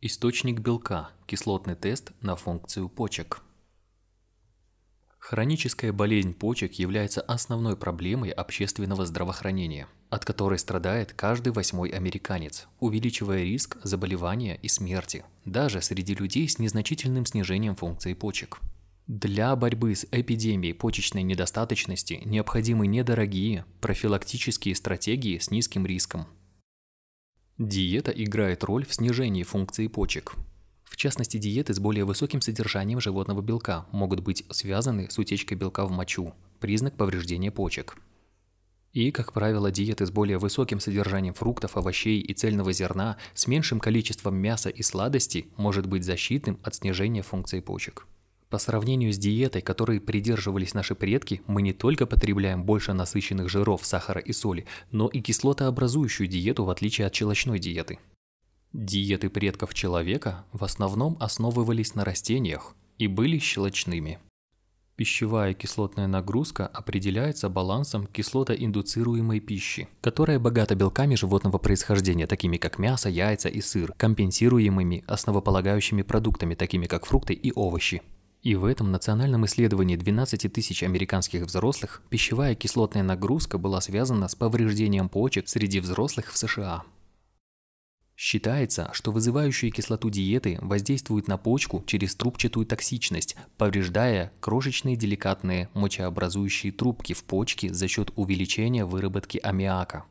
Источник белка – кислотный тест на функцию почек. Хроническая болезнь почек является основной проблемой общественного здравоохранения, от которой страдает каждый восьмой американец, увеличивая риск заболевания и смерти, даже среди людей с незначительным снижением функции почек. Для борьбы с эпидемией почечной недостаточности необходимы недорогие профилактические стратегии с низким риском – Диета играет роль в снижении функции почек. В частности, диеты с более высоким содержанием животного белка могут быть связаны с утечкой белка в мочу, признак повреждения почек. И, как правило, диеты с более высоким содержанием фруктов, овощей и цельного зерна с меньшим количеством мяса и сладостей может быть защитным от снижения функции почек. По сравнению с диетой, которой придерживались наши предки, мы не только потребляем больше насыщенных жиров, сахара и соли, но и кислотообразующую диету в отличие от щелочной диеты. Диеты предков человека в основном основывались на растениях и были щелочными. Пищевая кислотная нагрузка определяется балансом кислотоиндуцируемой пищи, которая богата белками животного происхождения, такими как мясо, яйца и сыр, компенсируемыми основополагающими продуктами, такими как фрукты и овощи. И в этом национальном исследовании 12 тысяч американских взрослых пищевая кислотная нагрузка была связана с повреждением почек среди взрослых в США. Считается, что вызывающие кислоту диеты воздействуют на почку через трубчатую токсичность, повреждая крошечные деликатные мочеобразующие трубки в почке за счет увеличения выработки аммиака.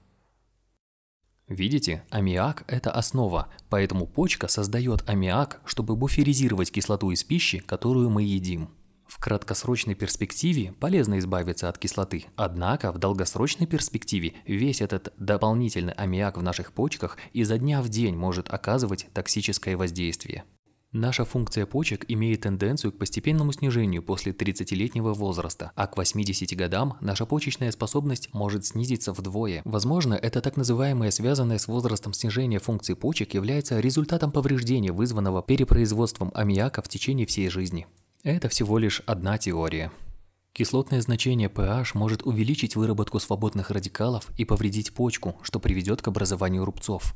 Видите, аммиак – это основа, поэтому почка создает аммиак, чтобы буферизировать кислоту из пищи, которую мы едим. В краткосрочной перспективе полезно избавиться от кислоты, однако в долгосрочной перспективе весь этот дополнительный аммиак в наших почках изо дня в день может оказывать токсическое воздействие. Наша функция почек имеет тенденцию к постепенному снижению после 30-летнего возраста, а к 80 годам наша почечная способность может снизиться вдвое. Возможно, это так называемое связанное с возрастом снижение функции почек является результатом повреждения, вызванного перепроизводством аммиака в течение всей жизни. Это всего лишь одна теория. Кислотное значение pH может увеличить выработку свободных радикалов и повредить почку, что приведет к образованию рубцов.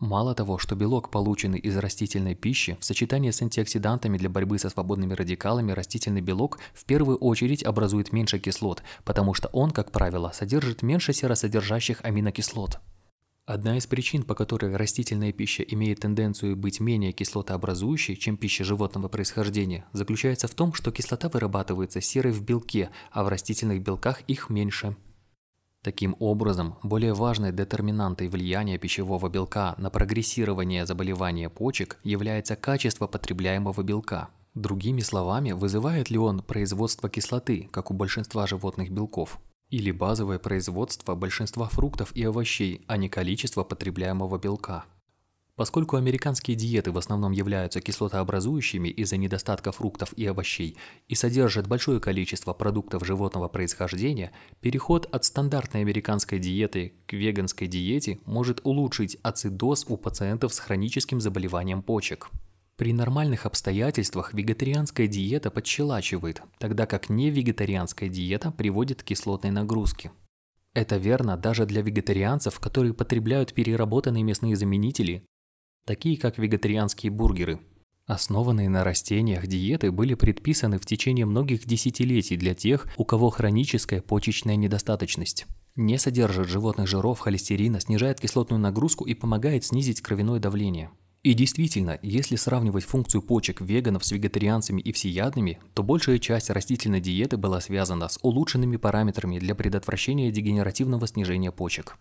Мало того, что белок, полученный из растительной пищи, в сочетании с антиоксидантами для борьбы со свободными радикалами растительный белок в первую очередь образует меньше кислот, потому что он, как правило, содержит меньше серосодержащих аминокислот. Одна из причин, по которой растительная пища имеет тенденцию быть менее кислотообразующей, чем пища животного происхождения, заключается в том, что кислота вырабатывается серой в белке, а в растительных белках их меньше. Таким образом, более важной детерминантой влияния пищевого белка на прогрессирование заболевания почек является качество потребляемого белка. Другими словами, вызывает ли он производство кислоты, как у большинства животных белков, или базовое производство большинства фруктов и овощей, а не количество потребляемого белка. Поскольку американские диеты в основном являются кислотообразующими из-за недостатка фруктов и овощей и содержат большое количество продуктов животного происхождения, переход от стандартной американской диеты к веганской диете может улучшить ацидоз у пациентов с хроническим заболеванием почек. При нормальных обстоятельствах вегетарианская диета подщелачивает, тогда как невегетарианская диета приводит к кислотной нагрузке. Это верно даже для вегетарианцев, которые потребляют переработанные мясные заменители, такие как вегетарианские бургеры. Основанные на растениях диеты были предписаны в течение многих десятилетий для тех, у кого хроническая почечная недостаточность. Не содержит животных жиров, холестерина, снижает кислотную нагрузку и помогает снизить кровяное давление. И действительно, если сравнивать функцию почек веганов с вегетарианцами и всеядными, то большая часть растительной диеты была связана с улучшенными параметрами для предотвращения дегенеративного снижения почек.